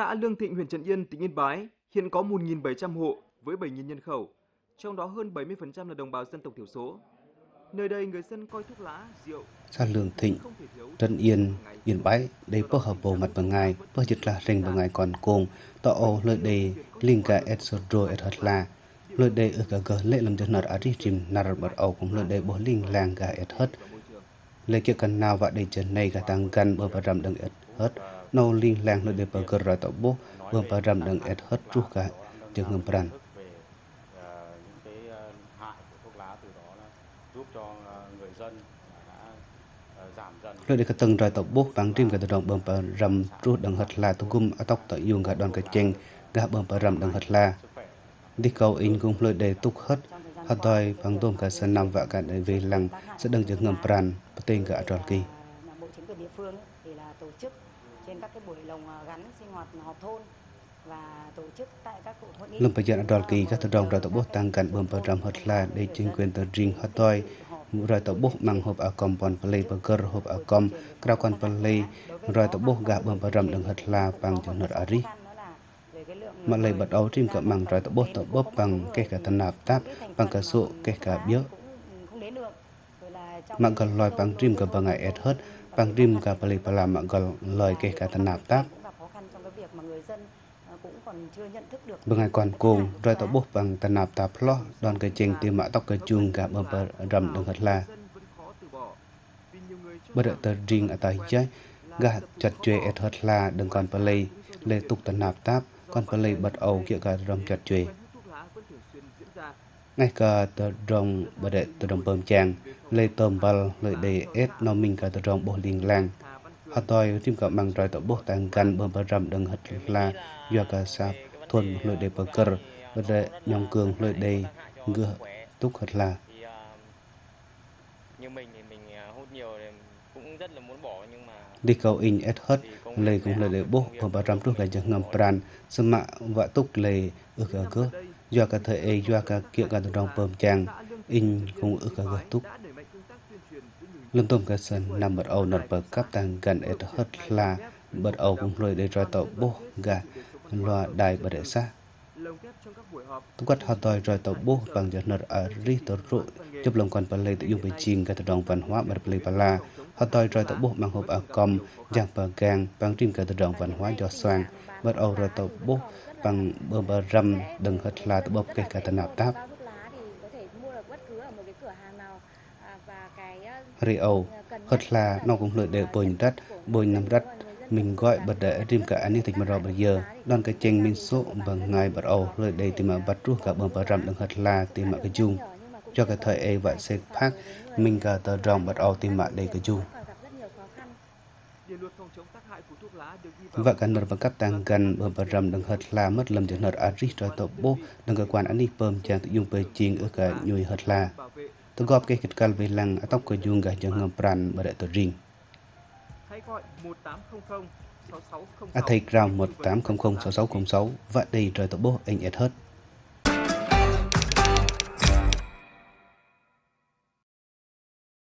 Xã Lương Thịnh, huyện Trần Yên, tỉnh Yên Bái hiện có 1.700 hộ với 7.000 nhân khẩu, trong đó hơn 70% là đồng bào dân tộc thiểu số. Nơi đây người dân coi thuốc lá, rượu. Xã Lương Thịnh, Trần Yên, Yên Bái đây có hợp bộ mặt bằng ngài, và dịch là rình bằng ngài còn cùng, tọa ô lợi đề, linh cả et sột rồi et hợt là. Lợi đề ở cả gỡ lệ làm dân nọt ở rì rìm nà rật bật ẩu cũng lợi đề bố linh làng gà et hợt. Lệ kia cần nào và đầy chân này gà tăng gần bờ và rằm đằng et hợt nâu liên lạc nơi địa bờ gờ ra tạo bố vương bà rằm đằng ẹt hết chút cả trường ngầm bàn nơi đề cả tầng rồi tổ bố vắng rim cả tổ đồng bầm bà rầm rút đằng hật là thu gom ở tóc tổ dùng cả đoàn cả chèn gã bầm bà rầm đằng hật là đi cầu in cùng lợi đề túc hết hạt đòi bằng tôm cả sân nằm và cả đời về lăng sẽ đằng trường ngầm bàn tên cả đoàn kỳ trên các cái buổi lồng à, gắn sinh hoạt họp thôn và tổ chức tại các hội nghị. Lâm bây giờ đoàn kỳ các tổ đồng rồi tổ bố tăng gần bơm bơm rầm hật là để chính quyền tổ riêng hất tôi rồi tổ bố mang hộp ở com bọn play burger hộp ở com quan con play rồi tổ bố gà bơm bơm rầm đường hật là bằng chỗ nợ ở riêng mà lấy bật ấu trên cỡ bằng rồi tổ bố tổ bố bằng kể cả thân nạp táp bằng cả sụ kể cả biếc mà gần loài bằng trim cả bằng ngày ad hết bằng vâng, rim cả bali bà làm gọi lời kể cả tần nạp táp bằng ngày còn cùng rồi tàu bốc bằng tần nạp tạp lo đoàn cây trình tìm mã tóc cây chuông cả bờ bờ rầm đồng hạt là bất đợi tờ riêng ở tài giấy gạt chặt chuệ et hạt là đừng còn bali lê tục tần nạp táp còn bali bật ầu kiểu cả rầm chặt chuệ ngay cả tờ rồng bà đệ tờ rồng bơm chàng lê tôm bà lợi đề ết nó mình cả tờ rồng bồ liền làng họ tôi tìm cả bằng rồi tờ bố tàng gần bơm bà rầm đừng hật là do cả sạp thuần lợi đề bà cờ bà đệ nhong cường lợi đề ngựa túc hật à, là đi cầu in et hết lê cũng lời để bố bơm bà rầm trước là chẳng ngầm pran xâm mạ và túc lê ở cơ do cả thời ấy do cả kia cả đồng bơm chàng in không ước cả gật túc lần tôm cả sân nằm bật ầu nọt bờ cắp tàng gần ấy hất là bật ầu cũng lôi để rồi tàu bố gà loa đài bật để xa គាត់ហត់តយរយតបុះបងយនអរិទរុជប់លងគាត់បលេតយុបជីងកតដងវណ្ហវបប្លេបឡាហត់តយរយតបុះបងហូបអកំយ៉ាងបកាងបងរីមកតដងវណ្ហវយោសាងបតអរតបុះបងបបរំដឹងហត់ឆ្លាតបបកេះកតណាប់តាប់រីអូហត់ឆ្លានៅក្នុងលើដើបុញរិតបុញនំរិត mình gọi bật để tìm cả anh thịt mà rồi bây giờ đoàn cái chênh minh số và ngài bật ầu lời đây thì mà bắt rút cả bằng bà rằm đừng hật là tìm mà cái chung cho cái thời ấy và xe phát mình cả tờ rồng bật ầu tìm mà đây cái chung và cần mật và các tăng gần bờ bà rầm đừng hệt là mất lầm tiếng ở arich rồi tổ bố đừng cơ quan anh bơm chàng tự dùng bề chiên ở cả nhùi hệt là tôi góp cái kết cal về lăng tóc cơ dung cả cho ngầm pran bởi đại tổ rình À, thầy Crown 1800 6606 và đi rồi tổ bố anh Ed hết.